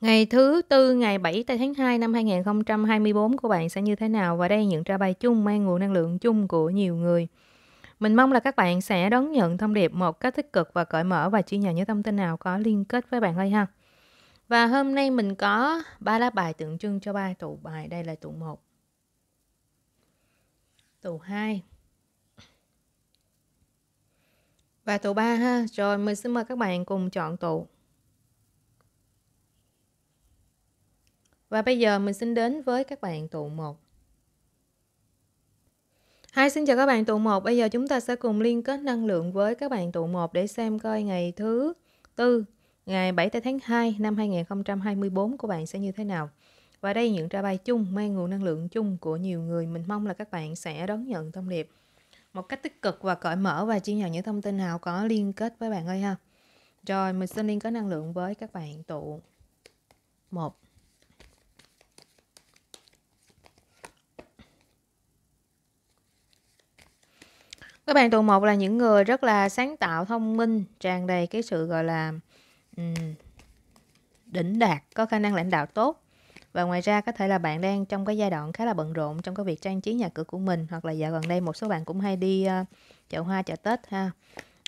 Ngày thứ tư ngày 7 tháng 2 năm 2024 của bạn sẽ như thế nào? Và đây những tra bài chung mang nguồn năng lượng chung của nhiều người. Mình mong là các bạn sẽ đón nhận thông điệp một cách tích cực và cởi mở và chia nhỏ những thông tin nào có liên kết với bạn đây ha. Và hôm nay mình có ba lá bài tượng trưng cho ba tụ bài. Đây là tụ 1. Tụ 2. Và tụ 3 ha. Rồi mình xin mời các bạn cùng chọn tụ. Và bây giờ mình xin đến với các bạn tụ 1. hai xin chào các bạn tụ 1. Bây giờ chúng ta sẽ cùng liên kết năng lượng với các bạn tụ 1 để xem coi ngày thứ tư ngày 7 tháng 2 năm 2024 của bạn sẽ như thế nào. Và đây những ra bài chung mang nguồn năng lượng chung của nhiều người. Mình mong là các bạn sẽ đón nhận thông điệp một cách tích cực và cởi mở và chia nhận những thông tin nào có liên kết với bạn ơi ha. Rồi mình xin liên kết năng lượng với các bạn tụ 1. các bạn tụ một là những người rất là sáng tạo thông minh tràn đầy cái sự gọi là um, đỉnh đạt có khả năng lãnh đạo tốt và ngoài ra có thể là bạn đang trong cái giai đoạn khá là bận rộn trong cái việc trang trí nhà cửa của mình hoặc là dạo gần đây một số bạn cũng hay đi uh, chợ hoa chợ tết ha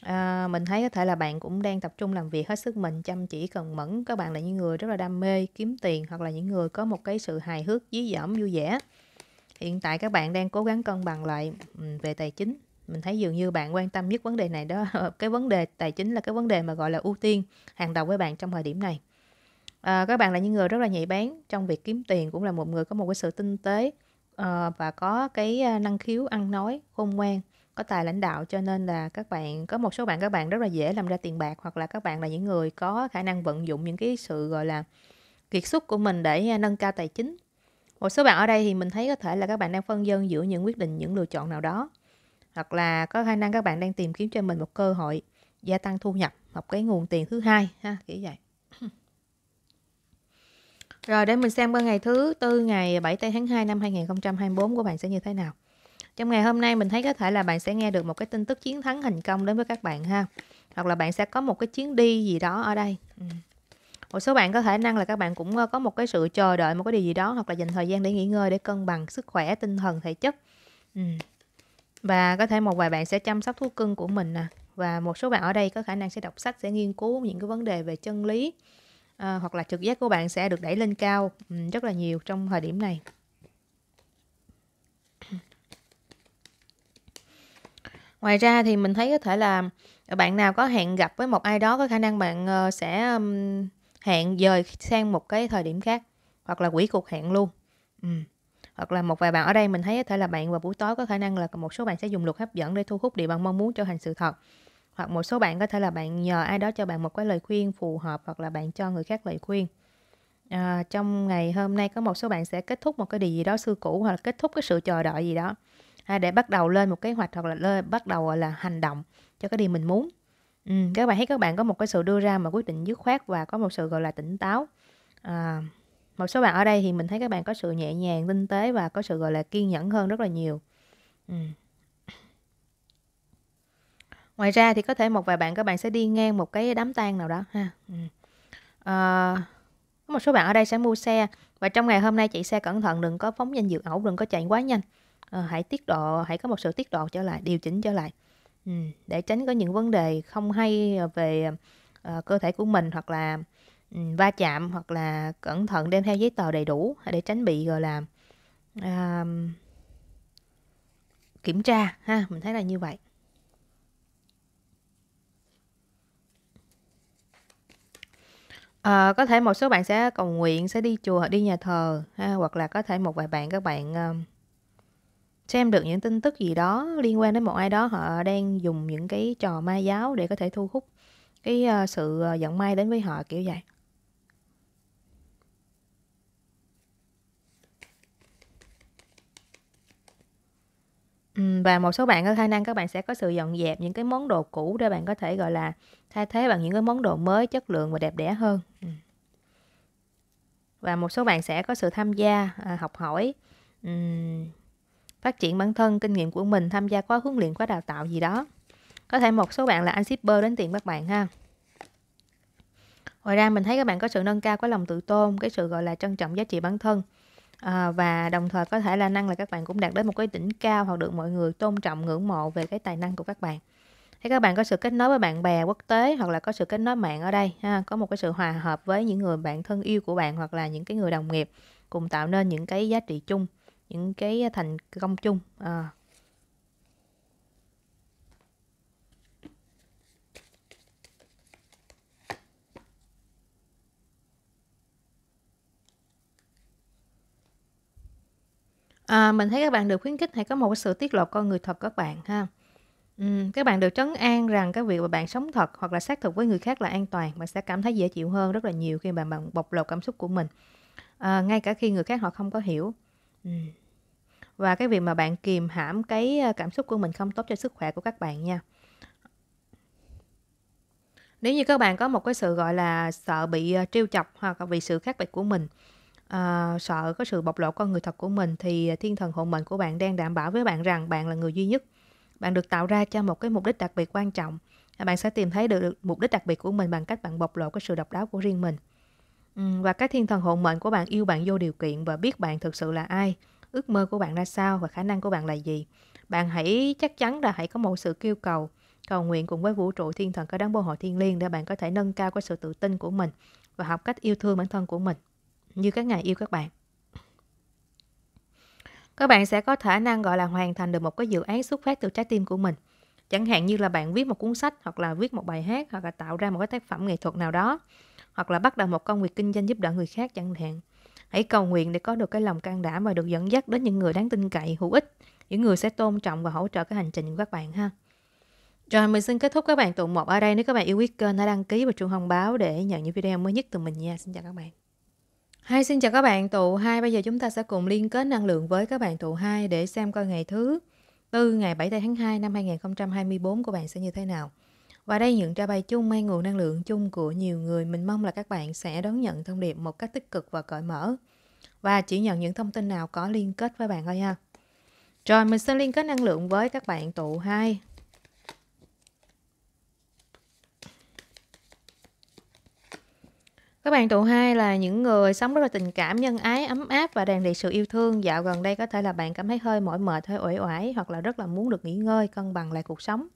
à, mình thấy có thể là bạn cũng đang tập trung làm việc hết sức mình chăm chỉ cần mẫn các bạn là những người rất là đam mê kiếm tiền hoặc là những người có một cái sự hài hước dí dỏm vui vẻ hiện tại các bạn đang cố gắng cân bằng lại về tài chính mình thấy dường như bạn quan tâm nhất vấn đề này đó cái vấn đề tài chính là cái vấn đề mà gọi là ưu tiên hàng đầu với bạn trong thời điểm này à, các bạn là những người rất là nhạy bén trong việc kiếm tiền cũng là một người có một cái sự tinh tế à, và có cái ờ, năng khiếu ăn nói khôn ngoan có tài lãnh đạo cho nên là các bạn có một số bạn các bạn rất là dễ làm ra tiền bạc hoặc là các bạn là những người có khả năng vận dụng những cái sự gọi là kiệt xuất của mình để ờ, nâng cao tài chính một số bạn ở đây thì mình thấy có thể là các bạn đang phân dân giữa những quyết định những lựa chọn nào đó hoặc là có khả năng các bạn đang tìm kiếm cho mình một cơ hội gia tăng thu nhập một cái nguồn tiền thứ hai ha kiểu vậy rồi để mình xem qua ngày thứ tư ngày 7 tây tháng 2 năm 2024 của bạn sẽ như thế nào. Trong ngày hôm nay mình thấy có thể là bạn sẽ nghe được một cái tin tức chiến thắng thành công đến với các bạn ha. Hoặc là bạn sẽ có một cái chuyến đi gì đó ở đây. Ừ. Một số bạn có thể năng là các bạn cũng ờ, có một cái sự chờ đợi một cái điều gì đó hoặc là dành thời gian để nghỉ ngơi để cân bằng sức khỏe, tinh thần, thể chất. Ừ và có thể một vài bạn sẽ chăm sóc thú cưng của mình nè và một số bạn ở đây có khả năng sẽ đọc sách sẽ nghiên cứu những cái vấn đề về chân lý à, hoặc là trực giác của bạn sẽ được đẩy lên cao ừ, rất là nhiều trong thời điểm này ngoài ra thì mình thấy có thể là bạn nào có hẹn gặp với một ai đó có khả năng bạn ờ, sẽ hẹn dời sang một cái thời điểm khác hoặc là quỷ cuộc hẹn luôn ừ hoặc là một vài bạn ở đây mình thấy có thể là bạn vào buổi tối có khả năng là một số bạn sẽ dùng luật hấp dẫn để thu hút điều bạn mong muốn trở thành sự thật hoặc một số bạn có thể là bạn nhờ ai đó cho bạn một cái lời khuyên phù hợp hoặc là bạn cho người khác lời khuyên à, trong ngày hôm nay có một số bạn sẽ kết thúc một cái điều gì đó xưa cũ hoặc là kết thúc cái sự chờ đợi gì đó à, để bắt đầu lên một kế hoạch hoặc là lên, bắt đầu là hành động cho cái điều mình muốn ừ, các bạn thấy các bạn có một cái sự đưa ra mà quyết định dứt khoát và có một sự gọi là tỉnh táo à, một số bạn ở đây thì mình thấy các bạn có sự nhẹ nhàng tinh tế và có sự gọi là kiên nhẫn hơn rất là nhiều ừ. ngoài ra thì có thể một vài bạn các bạn sẽ đi ngang một cái đám tang nào đó ha ừ. à, một số bạn ở đây sẽ mua xe và trong ngày hôm nay chạy xe cẩn thận đừng có phóng nhanh vượt ẩu đừng có chạy quá nhanh à, hãy tiết độ hãy có một sự tiết độ trở lại điều chỉnh trở lại ừ. để tránh có những vấn đề không hay về uh, cơ thể của mình hoặc là Ừ, va chạm hoặc là cẩn thận đem theo giấy tờ đầy đủ để tránh bị gọi là à, kiểm tra ha mình thấy là như vậy À, có thể một số bạn sẽ cầu nguyện sẽ đi chùa đi nhà thờ ha, hoặc là có thể một vài bạn các bạn um, xem được những tin tức gì đó liên quan đến một ai đó họ đang dùng những cái trò ma giáo để có thể thu hút cái uh, sự uh, giận may đến với họ kiểu vậy và một số bạn có khả năng các bạn sẽ có sự dọn dẹp những cái món đồ cũ để bạn có thể, gọi là, thay thế bằng những cái món đồ mới chất lượng và đẹp đẽ hơn. Và một số bạn sẽ có sự tham gia, à, học hỏi, phát triển bản thân, kinh nghiệm của mình, tham gia khóa huấn luyện, khóa đào tạo gì đó. Có thể một số bạn là anh shipper đến tiền các bạn ha. Ngoài ra mình thấy các bạn có sự nâng cao cái lòng tự tôn, cái sự, gọi là, trân trọng giá trị bản thân à, và đồng thời có thể là năng là các bạn cũng đạt đến một cái đỉnh cao hoặc được mọi người tôn trọng ngưỡng mộ về cái tài năng của các bạn thì các bạn có sự kết nối với bạn bè quốc tế hoặc là có sự kết nối mạng ở đây ha có một cái sự hòa hợp với những người bạn thân yêu của bạn hoặc là những cái người đồng nghiệp cùng tạo nên những cái giá trị chung những cái thành công chung à, À, mình thấy các bạn được khuyến khích hãy có một cái sự tiết lộ con người thật các bạn ha. Ừm, các bạn được trấn an rằng cái việc mà bạn sống thật hoặc là xác thực với người khác là an toàn, và sẽ cảm thấy dễ chịu hơn rất là nhiều khi bạn bạn bộc lộ cảm xúc của mình. À, ngay cả khi người khác họ không có hiểu. Ừm. Và cái việc mà bạn kìm hãm cái à, cảm xúc của mình không tốt cho sức khỏe của các bạn nha. Nếu như các bạn có một cái sự gọi là sợ bị à, trêu chọc hoặc là vì sự khác biệt của mình à, sợ có sự bộc lộ con người thật của mình thì thiên thần hộ mệnh của bạn đang đảm bảo với bạn rằng bạn là người duy nhất. Bạn được tạo ra cho một cái mục đích đặc biệt quan trọng. Bạn sẽ tìm thấy được mục đích đặc biệt của mình bằng cách bạn bộc lộ cái sự độc đáo của riêng mình. Ừ, và các thiên thần hộ mệnh của bạn yêu bạn vô điều kiện và biết bạn thực sự là ai, ước mơ của bạn ra sao và khả năng của bạn là gì. Bạn hãy chắc chắn là hãy có một sự kêu cầu, cầu nguyện cùng với vũ trụ thiên thần có đáng bồ hội thiên liêng để bạn có thể nâng cao cái sự tự tin của mình và học cách yêu thương bản thân của mình như các ngài yêu các bạn. Các bạn sẽ có khả năng gọi là hoàn thành được một cái dự án xuất phát từ trái tim của mình. Chẳng hạn như là bạn viết một cuốn sách hoặc là viết một bài hát hoặc là tạo ra một cái tác phẩm nghệ thuật nào đó hoặc là bắt đầu một công việc kinh doanh giúp đỡ người khác chẳng hạn. Hãy cầu nguyện để có được cái lòng can đảm và được dẫn dắt đến những người đáng tin cậy, hữu ích, những người sẽ tôn trọng và hỗ trợ cái hành trình của các bạn ha. Rồi mình xin kết thúc các bạn tụ một ở đây. Nếu các bạn yêu quý kênh hãy đăng ký và chuông thông báo để nhận những video mới nhất từ mình nha. Xin chào các bạn hai xin chào các bạn tụ 2. Bây giờ chúng ta sẽ cùng liên kết năng lượng với các bạn tụ 2 để xem coi ngày thứ tư ngày 7 tháng 2 năm 2024 của bạn sẽ như thế nào. Và đây những trả bài chung mang nguồn năng lượng chung của nhiều người. Mình mong là các bạn sẽ đón nhận thông điệp một cách tích cực và cởi mở. Và chỉ nhận những thông tin nào có liên kết với bạn thôi nha Rồi mình sẽ liên kết năng lượng với các bạn tụ 2. Các bạn tụ hai là những người sống rất là tình cảm, nhân ái, ấm áp và tràn đầy sự yêu thương. Dạo gần đây có thể là bạn cảm thấy hơi mỏi mệt, hơi uể oải hoặc là rất là muốn được nghỉ ngơi, cân bằng lại cuộc sống.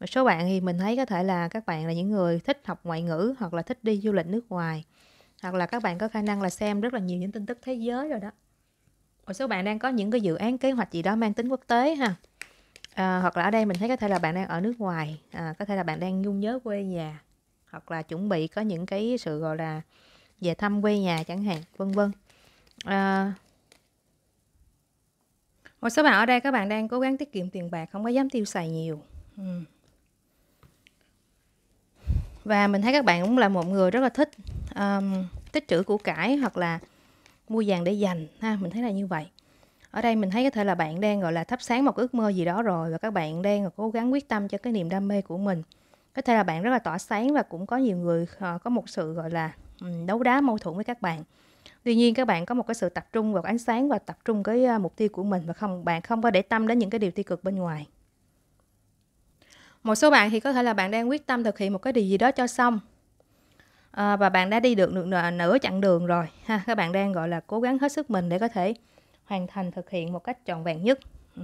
Một số bạn thì mình thấy có thể là các bạn là những người thích học ngoại ngữ hoặc là thích đi du lịch nước ngoài. Hoặc là các bạn có khả năng là xem rất là nhiều những tin tức thế giới rồi đó. Một số bạn đang có những cái dự án kế hoạch gì đó mang tính quốc tế ha. À, hoặc là ở đây mình thấy có thể là bạn đang ở nước ngoài, à, có thể là bạn đang nhung nhớ quê nhà hoặc là chuẩn bị có những cái sự gọi là về thăm quê nhà chẳng hạn vân vân à... một số bạn ở đây các bạn đang cố gắng tiết kiệm tiền bạc không có dám tiêu xài nhiều ừ. và mình thấy các bạn cũng là một người rất là thích um, tích trữ của cải hoặc là mua vàng để dành ha mình thấy là như vậy ở đây mình thấy có thể là bạn đang gọi là thắp sáng một ước mơ gì đó rồi và các bạn đang cố gắng quyết tâm cho cái niềm đam mê của mình có thể là bạn rất là tỏa sáng và cũng có nhiều người uh, có một sự gọi là um, đấu đá mâu thuẫn với các bạn tuy nhiên các bạn có một cái sự tập trung vào ánh sáng và tập trung cái uh, mục tiêu của mình và không bạn không có để tâm đến những cái điều tiêu cực bên ngoài một số bạn thì có thể là bạn đang quyết tâm thực hiện một cái điều gì đó cho xong à, và bạn đã đi được được nửa chặng đường rồi ha các bạn đang gọi là cố gắng hết sức mình để có thể hoàn thành thực hiện một cách trọn vẹn nhất ừ.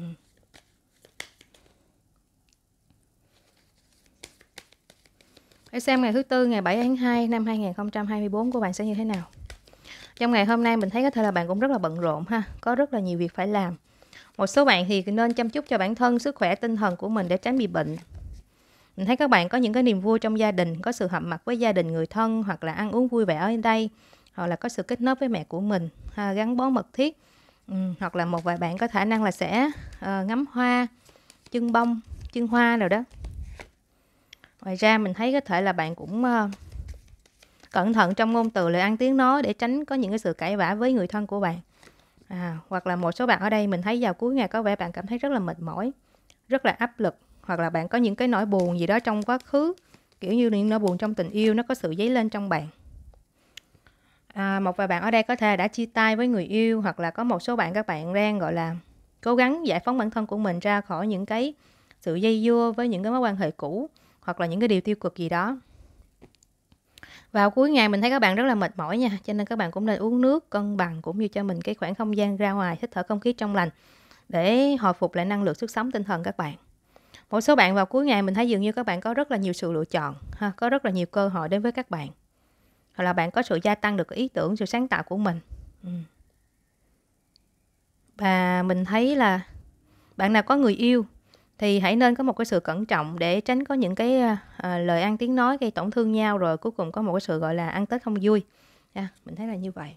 Hãy xem ngày thứ tư ngày 7 tháng 2 năm 2024 của bạn sẽ như thế nào. Trong ngày hôm nay mình thấy có thể là bạn cũng rất là bận rộn ha, có rất là nhiều việc phải làm. Một số bạn thì nên chăm chút cho bản thân, sức khỏe tinh thần của mình để tránh bị bệnh. Mình thấy các bạn có những cái niềm vui trong gia đình, có sự họp mặt với gia đình người thân hoặc là ăn uống vui vẻ ở đây, hoặc là có sự kết nối với mẹ của mình, ha, à, gắn bó mật thiết. Ừ, hoặc là một vài bạn có khả năng là sẽ uh, ngắm hoa, chân bông, chân hoa nào đó ngoài ra mình thấy có thể là bạn cũng ờ, cẩn thận trong ngôn từ lời ăn tiếng nói để tránh có những cái sự cãi vã với người thân của bạn à, hoặc là một số bạn ở đây mình thấy vào cuối ngày có vẻ bạn cảm thấy rất là mệt mỏi rất là áp lực hoặc là bạn có những cái nỗi buồn gì đó trong quá khứ kiểu như những nỗi buồn trong tình yêu nó có sự dấy lên trong bạn à, một vài bạn ở đây có thể đã chia tay với người yêu hoặc là có một số bạn các bạn đang gọi là cố gắng giải phóng bản thân của mình ra khỏi những cái sự dây dưa với những cái mối quan hệ cũ hoặc là những cái điều tiêu cực gì đó vào cuối ngày mình thấy các bạn rất là mệt mỏi nha cho nên các bạn cũng nên uống nước cân bằng cũng như cho mình cái khoảng không gian ra ngoài hít thở không khí trong lành để hồi phục lại năng lượng sức sống tinh thần các bạn một số bạn vào cuối ngày mình thấy dường như các bạn có rất là nhiều sự lựa chọn ha, có rất là nhiều cơ hội đến với các bạn hoặc là bạn có sự gia tăng được ý tưởng sự sáng tạo của mình ừ. và mình thấy là bạn nào có người yêu thì hãy nên có một cái sự cẩn trọng để tránh có những cái à, à, lời ăn tiếng nói gây tổn thương nhau rồi cuối cùng có một cái sự gọi là ăn tết không vui à, mình thấy là như vậy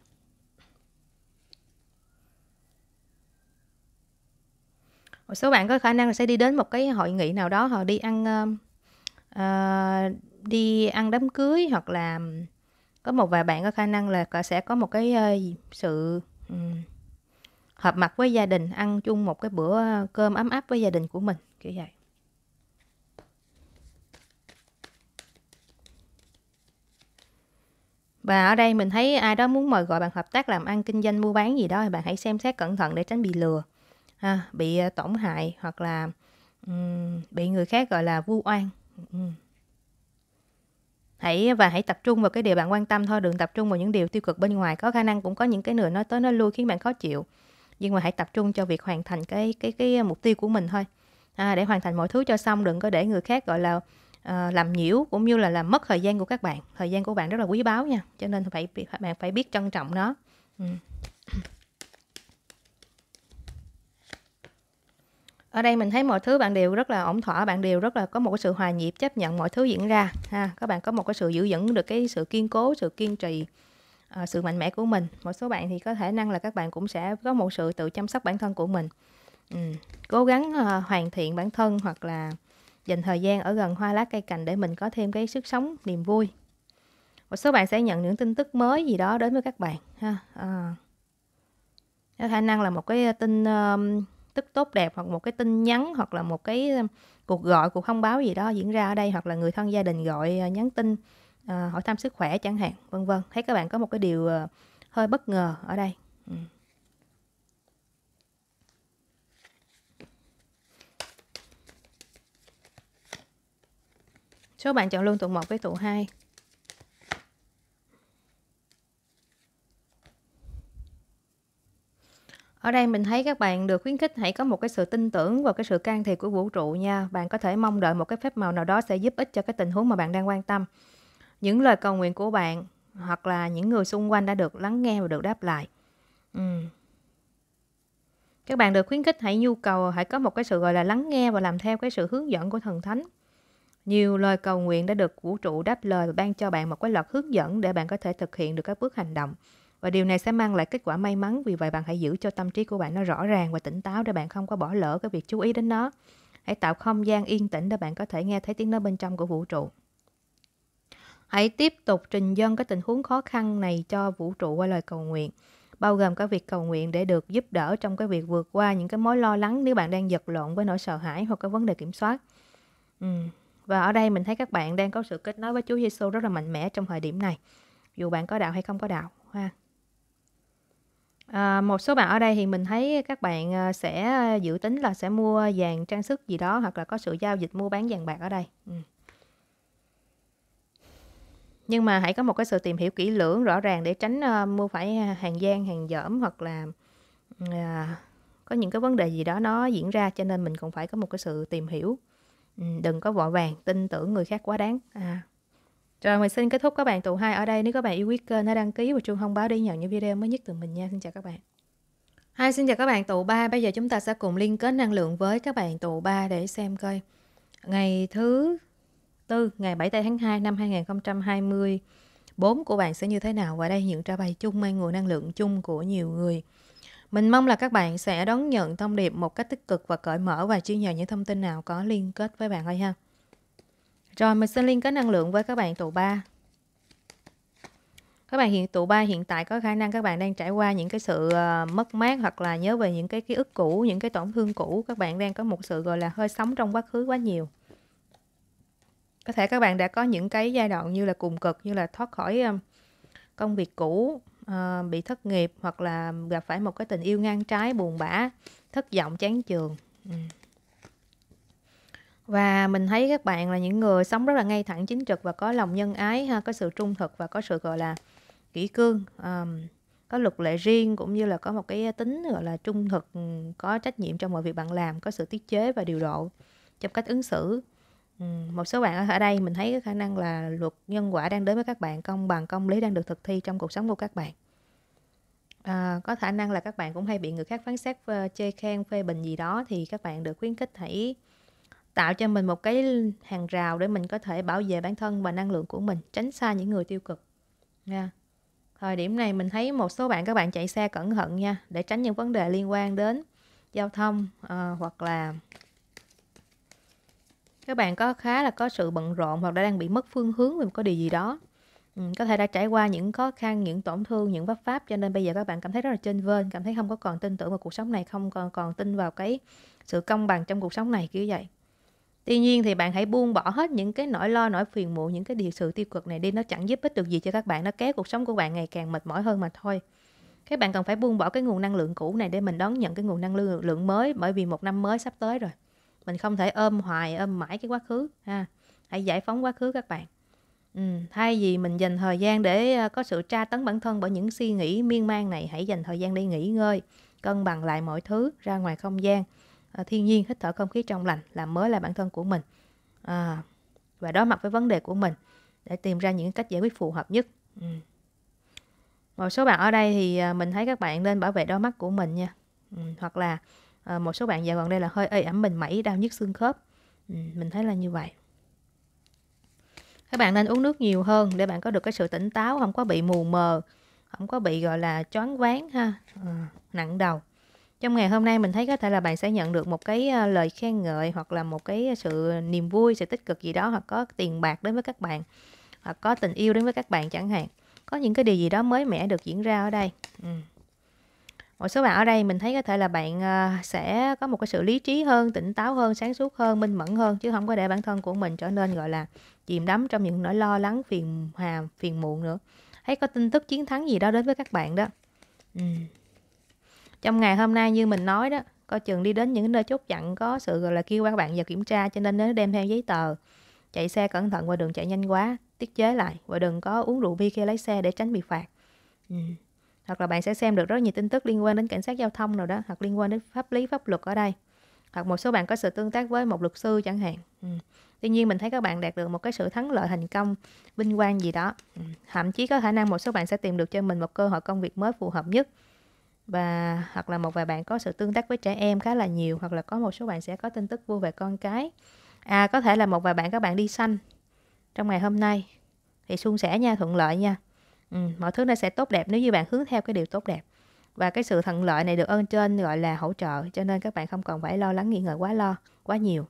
một số bạn có khả năng là sẽ đi đến một cái hội nghị nào đó họ đi ăn uh, đi ăn đám cưới hoặc là có một vài bạn có khả năng là sẽ có một cái sự um, hợp mặt với gia đình ăn chung một cái bữa cơm ấm áp với gia đình của mình kiểu vậy Và ở đây mình thấy ai đó muốn mời gọi bạn hợp tác làm ăn kinh doanh mua bán gì đó thì bạn hãy xem xét cẩn thận để tránh bị lừa, ha, bị ờ, tổn hại hoặc là um, bị người khác gọi là vu oan. Hãy và hãy tập trung vào cái điều bạn quan tâm thôi, đừng tập trung vào những điều tiêu cực bên ngoài. Có khả năng cũng có những cái nửa nói tới nói lui khiến bạn khó chịu. Nhưng mà hãy tập trung cho việc hoàn thành cái cái cái ờ, mục tiêu của mình thôi à, để hoàn thành mọi thứ cho xong đừng có để người khác gọi là uh, làm nhiễu cũng như là làm mất thời gian của các bạn thời gian của bạn rất là quý báu nha cho nên phải bạn phải biết trân trọng nó ừ. ở đây mình thấy mọi thứ bạn đều rất là ổn thỏa bạn đều rất là có một cái sự hòa nhịp chấp nhận mọi thứ diễn ra ha các bạn có một cái sự giữ vững được cái sự kiên cố sự kiên trì ờ, sự mạnh mẽ của mình một số bạn thì có thể năng là các bạn cũng sẽ có một sự tự chăm sóc bản thân của mình Ừ. cố gắng uh, hoàn thiện bản thân hoặc là dành thời gian ở gần hoa lá cây cành để mình có thêm cái sức sống niềm vui một số bạn sẽ nhận những tin tức mới gì đó đến với các bạn ha à. khả năng là một cái tin uh, tức tốt đẹp hoặc một cái tin nhắn hoặc là một cái cuộc gọi cuộc thông báo gì đó diễn ra ở đây hoặc là người thân gia đình gọi ờ, nhắn tin uh, hỏi thăm sức khỏe chẳng hạn vân vân thấy các bạn có một cái điều uh, hơi bất ngờ ở đây ừ. Số bạn chọn luôn tụ 1 với tụ 2. Ở đây mình thấy các bạn được khuyến khích hãy có một cái sự tin tưởng và cái sự can thiệp của vũ trụ nha. Bạn có thể mong đợi một cái phép màu nào đó sẽ giúp ích cho cái tình huống mà bạn đang quan tâm. Những lời cầu nguyện của bạn hoặc là những người xung quanh đã được lắng nghe và được đáp lại. Ừ. Các bạn được khuyến khích hãy nhu cầu, hãy có một cái sự gọi là lắng nghe và làm theo cái sự hướng dẫn của thần thánh. Nhiều lời cầu nguyện đã được vũ trụ đáp lời và ban cho bạn một cái loạt hướng dẫn để bạn có thể thực hiện được các bước hành động. Và điều này sẽ mang lại kết quả may mắn, vì vậy bạn hãy giữ cho tâm trí của bạn nó rõ ràng và tỉnh táo để bạn không có bỏ lỡ cái việc chú ý đến nó. Hãy tạo không gian yên tĩnh để bạn có thể nghe thấy tiếng nói bên trong của vũ trụ. Hãy tiếp tục trình dân cái tình huống khó khăn này cho vũ trụ qua lời cầu nguyện, bao gồm các việc cầu nguyện để được giúp đỡ trong cái việc vượt qua những cái mối lo lắng nếu bạn đang giật lộn với nỗi sợ hãi hoặc cái vấn đề kiểm soát. Ừ. Uhm và ở đây mình thấy các bạn đang có sự kết nối với Chúa Giêsu rất là mạnh mẽ trong thời điểm này, dù bạn có đạo hay không có đạo ha. À, một số bạn ở đây thì mình thấy các bạn à, sẽ dự tính là sẽ mua vàng trang sức gì đó hoặc là có sự giao dịch mua bán vàng bạc ở đây. Ừ. Nhưng mà hãy có một cái sự tìm hiểu kỹ lưỡng rõ ràng để tránh uh, mua phải hàng gian, hàng dởm hoặc là uh, có những cái vấn đề gì đó nó diễn ra cho nên mình cũng phải có một cái sự tìm hiểu Ừ, đừng có vội vàng tin tưởng người khác quá đáng à. rồi mình xin kết thúc các bạn tụ hai ở đây nếu các bạn yêu quý kênh hãy đăng ký và chuông thông báo để nhận những video mới nhất từ mình nha xin chào các bạn Hai xin chào các bạn tụ 3 Bây giờ chúng ta sẽ cùng liên kết năng lượng với các bạn tụ 3 để xem coi Ngày thứ tư ngày 7 tháng 2 năm 2024 của bạn sẽ như thế nào Và đây những trả bày chung mang nguồn năng lượng chung của nhiều người mình mong là các bạn sẽ đón nhận thông điệp một cách tích cực và cởi mở và chia nhỏ những thông tin nào có liên kết với bạn thôi ha. Rồi mình xin liên kết năng lượng với các bạn tụ 3. Các bạn hiện tụ 3 hiện tại có khả năng các bạn đang trải qua những cái sự ờ, mất mát hoặc là nhớ về những cái ký ức cũ, những cái tổn thương cũ. Các bạn đang có một sự gọi là hơi sống trong quá khứ quá nhiều. Có thể các bạn đã có những cái giai đoạn như là cùng cực, như là thoát khỏi công việc cũ Ờ, bị thất nghiệp hoặc là gặp phải một cái tình yêu ngang trái buồn bã thất vọng chán trường ừ. và mình thấy các bạn là những người sống rất là ngay thẳng chính trực và có lòng nhân ái ha có sự trung thực và có sự gọi là kỹ cương um, có luật lệ riêng cũng như là có một cái tính gọi là trung thực ừ, có trách nhiệm trong mọi việc bạn làm có sự tiết chế và điều độ trong cách ứng xử một số bạn ở đây mình thấy cái khả năng là luật nhân quả đang đến với các bạn công bằng công lý đang được thực thi trong cuộc sống của các bạn à, có khả năng là các bạn cũng hay bị người khác phán xét chê khen phê bình gì đó thì các bạn được khuyến khích hãy tạo cho mình một cái hàng rào để mình có thể bảo vệ bản thân và năng lượng của mình tránh xa những người tiêu cực nha thời điểm này mình thấy một số bạn các bạn chạy xe cẩn thận nha để tránh những vấn đề liên quan đến giao thông uh, hoặc là các bạn có khá là có sự bận rộn hoặc đã đang bị mất phương hướng về một cái điều gì đó ừ, có thể đã trải qua những khó khăn những tổn thương những vấp pháp cho nên bây giờ các bạn cảm thấy rất là trên vên cảm thấy không có còn tin tưởng vào cuộc sống này không còn còn tin vào cái sự công bằng trong cuộc sống này kiểu vậy tuy nhiên thì bạn hãy buông bỏ hết những cái nỗi lo nỗi phiền muộn những cái điều sự tiêu cực này đi nó chẳng giúp ích được gì cho các bạn nó kéo cuộc sống của bạn ngày càng mệt mỏi hơn mà thôi các bạn cần phải buông bỏ cái nguồn năng lượng cũ này để mình đón nhận cái nguồn năng lượng mới bởi vì một năm mới sắp tới rồi mình không thể ôm hoài ôm mãi cái quá khứ ha hãy giải phóng quá khứ các bạn ừ, thay vì mình dành thời gian để ờ, có sự tra tấn bản thân bởi những suy nghĩ miên man này hãy dành thời gian để nghỉ ngơi cân bằng lại mọi thứ ra ngoài không gian ờ, thiên nhiên hít thở không khí trong lành làm mới lại bản thân của mình à, và đối mặt với vấn đề của mình để tìm ra những cách giải quyết phù hợp nhất ừ. một số bạn ở đây thì ờ, mình thấy các bạn nên bảo vệ đôi mắt của mình nha ừ, hoặc là à, một số bạn dạo gần đây là hơi ê ẩm mình mẩy đau nhức xương khớp ừ, mình thấy là như vậy các bạn nên uống nước nhiều hơn để bạn có được cái sự tỉnh táo không có bị mù mờ không có bị gọi là choáng váng ha à, nặng đầu trong ngày hôm nay mình thấy có thể là bạn sẽ nhận được một cái ờ, lời khen ngợi hoặc là một cái sự niềm vui sự tích cực gì đó hoặc có tiền bạc đến với các bạn hoặc có tình yêu đến với các bạn chẳng hạn có những cái điều gì đó mới mẻ được diễn ra ở đây ừ một số bạn ở đây mình thấy có thể là bạn ờ, sẽ có một cái sự lý trí hơn tỉnh táo hơn sáng suốt hơn minh mẫn hơn chứ không có để bản thân của mình trở nên gọi là chìm đắm trong những nỗi lo lắng phiền hà phiền muộn nữa thấy có tin tức chiến thắng gì đó đến với các bạn đó ừ. trong ngày hôm nay như mình nói đó coi chừng đi đến những nơi chốt chặn có sự gọi là kêu các bạn vào kiểm tra cho nên nếu đem theo giấy tờ chạy xe cẩn thận và đừng chạy nhanh quá tiết chế lại và đừng có uống rượu bia khi lái xe để tránh bị phạt ừ hoặc là bạn sẽ xem được rất nhiều tin tức liên quan đến cảnh sát giao thông rồi đó hoặc liên quan đến pháp lý pháp luật ở đây hoặc một số bạn có sự tương tác với một luật sư chẳng hạn ừ. tuy nhiên mình thấy các bạn đạt được một cái sự thắng lợi thành công vinh quang gì đó ừ. thậm chí có khả năng một số bạn sẽ tìm được cho mình một cơ hội công việc mới phù hợp nhất và hoặc là một vài bạn có sự tương tác với trẻ em khá là nhiều hoặc là có một số bạn sẽ có tin tức vui về con cái à có thể là một vài bạn các bạn đi xanh trong ngày hôm nay thì suôn sẻ nha thuận lợi nha Ừ, mọi thứ nó sẽ tốt đẹp nếu như bạn hướng theo cái điều tốt đẹp và cái sự thuận lợi này được ơn trên gọi là hỗ trợ cho nên các bạn không còn phải lo lắng nghi ngờ quá lo quá nhiều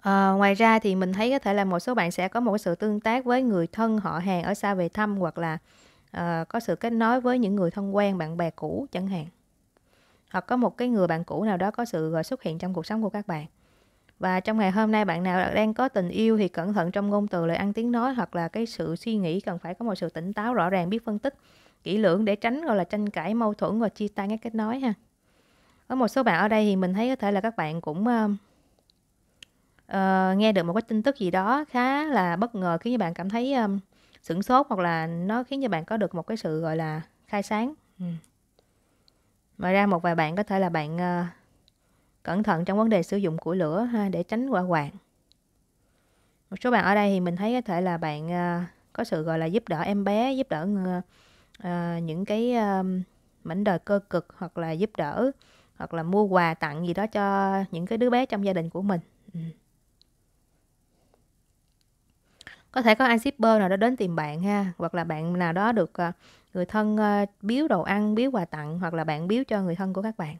À, ngoài ra thì mình thấy có thể là một số bạn sẽ có một sự tương tác với người thân họ hàng ở xa về thăm hoặc là uh, có sự kết nối với những người thân quen bạn bè cũ chẳng hạn hoặc có một cái người bạn cũ nào đó có sự xuất hiện trong cuộc sống của các bạn và trong ngày hôm nay bạn nào đang có tình yêu thì cẩn thận trong ngôn từ lời ăn tiếng nói hoặc là cái sự suy nghĩ cần phải có một sự tỉnh táo rõ ràng biết phân tích kỹ lưỡng để tránh gọi là tranh cãi mâu thuẫn và chia tay các kết nối ha. Ở một số bạn ở đây thì mình thấy có thể là các bạn cũng uh, uh, nghe được một cái tin tức gì đó khá là bất ngờ khiến cho bạn cảm thấy um, sửng sốt hoặc là nó khiến cho bạn có được một cái sự gọi là khai sáng. Ừ. Ngoài ra một vài bạn có thể là bạn uh, cẩn thận trong vấn đề sử dụng củi lửa ha, để tránh quả quạng một số bạn ở đây thì mình thấy có thể là bạn uh, có sự gọi là giúp đỡ em bé giúp đỡ uh, những cái uh, mảnh đời cơ cực hoặc là giúp đỡ hoặc là mua quà tặng gì đó cho những cái đứa bé trong gia đình của mình ừ. có thể có ai shipper nào đó đến tìm bạn ha hoặc là bạn nào đó được người thân biếu đồ ăn biếu quà tặng hoặc là bạn biếu cho người thân của các bạn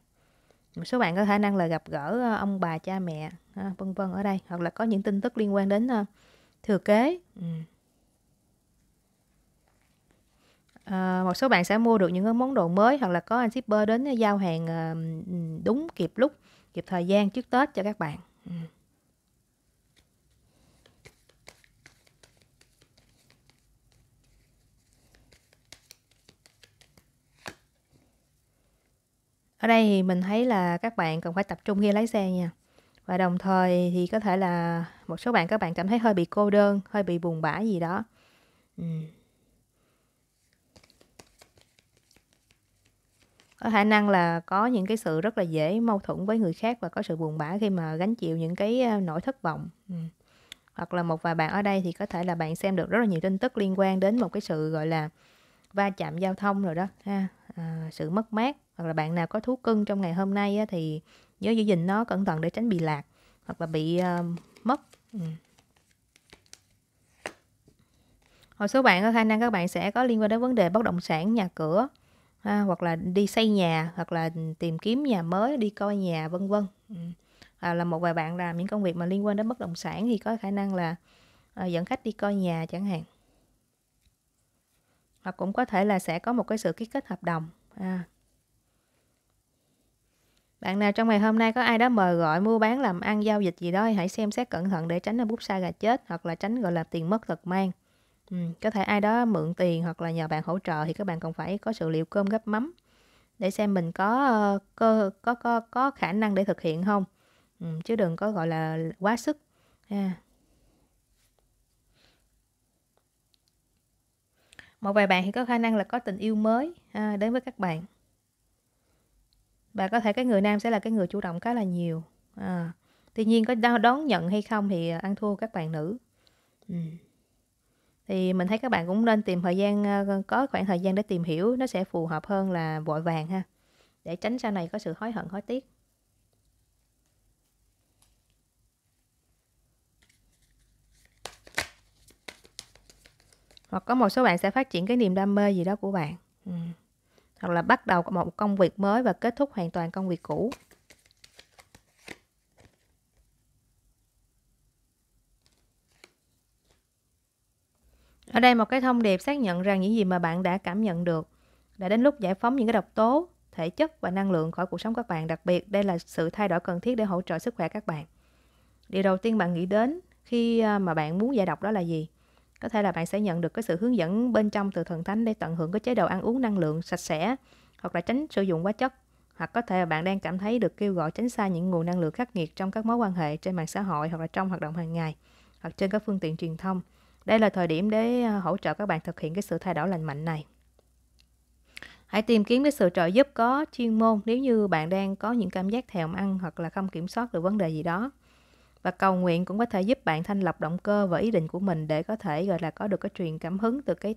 một số bạn có khả năng là gặp gỡ ờ, ông bà cha mẹ ờ, vân vân ở đây hoặc là có những tin tức liên quan đến ờ, thừa kế ừ. một số bạn sẽ mua được những món đồ mới hoặc là có anh shipper đến giao hàng ừ, đúng kịp lúc kịp thời gian trước Tết cho các bạn. Ừ. ở đây thì mình thấy là các bạn cần phải tập trung khi lái xe nha và đồng thời thì có thể là một số bạn các bạn cảm thấy hơi bị cô đơn hơi bị buồn bã gì đó ừ. có khả năng là có những cái sự rất là dễ mâu thuẫn với người khác và có sự buồn bã khi mà gánh chịu những cái ờ, nỗi thất vọng ừ. hoặc là một vài bạn ở đây thì có thể là bạn xem được rất là nhiều tin tức liên quan đến một cái sự gọi là va chạm giao thông rồi đó ha à, sự mất mát hoặc là bạn nào có thú cưng trong ngày hôm nay á, thì nhớ giữ gìn nó cẩn thận để tránh bị lạc hoặc là bị uh, mất ừ. một số bạn có khả năng các bạn sẽ có liên quan đến vấn đề bất động sản nhà cửa ha, hoặc là đi xây nhà hoặc là tìm kiếm nhà mới đi coi nhà vân vân ừ. à, là một vài bạn làm những công việc mà liên quan đến bất động sản thì có khả năng là à, dẫn khách đi coi nhà chẳng hạn hoặc cũng có thể là sẽ có một cái sự ký kết hợp đồng à, bạn nào trong ngày hôm nay có ai đó mời gọi mua bán làm ăn giao dịch gì đó hãy xem xét cẩn thận để tránh là bút sai gà chết hoặc là tránh gọi là tiền mất tật mang. Ừ, có thể ai đó mượn tiền hoặc là nhờ bạn hỗ trợ thì các bạn còn phải có sự liệu cơm gấp mắm để xem mình có ờ, cơ có có, có khả năng để thực hiện không. Ừ, chứ đừng có gọi là quá sức. À. Một vài bạn thì có khả năng là có tình yêu mới à, đến với các bạn và có thể cái người nam sẽ là cái người chủ động khá là nhiều à. tuy nhiên có đón nhận hay không thì à, ăn thua các bạn nữ ừ. thì mình thấy các bạn cũng nên tìm thời gian à, có khoảng thời gian để tìm hiểu nó sẽ phù hợp hơn là vội vàng ha để tránh sau này có sự hối hận hối tiếc hoặc có một số bạn sẽ phát triển cái niềm đam mê gì đó của bạn ừ hoặc là bắt đầu một công việc mới và kết thúc hoàn toàn công việc cũ ở đây một cái thông điệp xác nhận rằng những gì mà bạn đã cảm nhận được đã đến lúc giải phóng những cái độc tố thể chất và năng lượng khỏi cuộc sống các bạn đặc biệt đây là sự thay đổi cần thiết để hỗ trợ sức khỏe các bạn điều đầu tiên bạn nghĩ đến khi à, mà bạn muốn giải độc đó là gì có thể là bạn sẽ nhận được cái sự hướng dẫn bên trong từ thần thánh để tận hưởng cái chế độ ăn uống năng lượng sạch sẽ hoặc là tránh sử dụng quá chất hoặc có thể là bạn đang cảm thấy được kêu gọi tránh xa những nguồn năng lượng khắc nghiệt trong các mối quan hệ trên mạng xã hội hoặc là trong hoạt động hàng ngày hoặc trên các phương tiện truyền thông đây là thời điểm để ờ, hỗ trợ các bạn thực hiện cái sự thay đổi lành mạnh này hãy tìm kiếm cái sự trợ giúp có chuyên môn nếu như bạn đang có những cảm giác thèm ăn hoặc là không kiểm soát được vấn đề gì đó và cầu nguyện cũng có thể giúp bạn thanh lọc động cơ và ý định của mình để có thể gọi là có được cái truyền cảm hứng từ cái uh,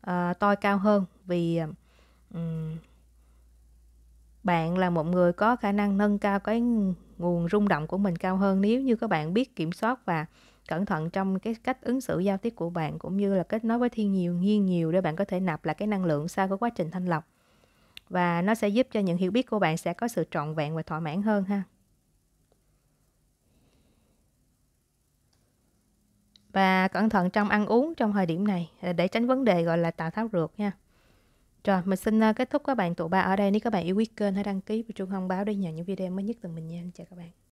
ờ, tôi cao hơn vì um, bạn là một người có khả năng nâng cao cái nguồn rung động của mình cao hơn nếu như các bạn biết kiểm soát và cẩn thận trong cái cách ứng xử giao tiếp của bạn cũng như là kết nối với thiên nhiều nhiên nhiều để bạn có thể nạp lại cái năng lượng sau cái quá trình thanh lọc và nó sẽ giúp cho những hiểu biết của bạn sẽ có sự trọn vẹn và thỏa mãn hơn ha và cẩn thận trong ăn uống trong thời điểm này à, để tránh vấn đề gọi là tào tháo ruột nha. Rồi, mình xin à, kết thúc các bạn tụ ba ở đây. Nếu các bạn yêu quý kênh, hãy đăng ký và chuông thông báo để nhận những video mới nhất từ mình nha. Chào các bạn.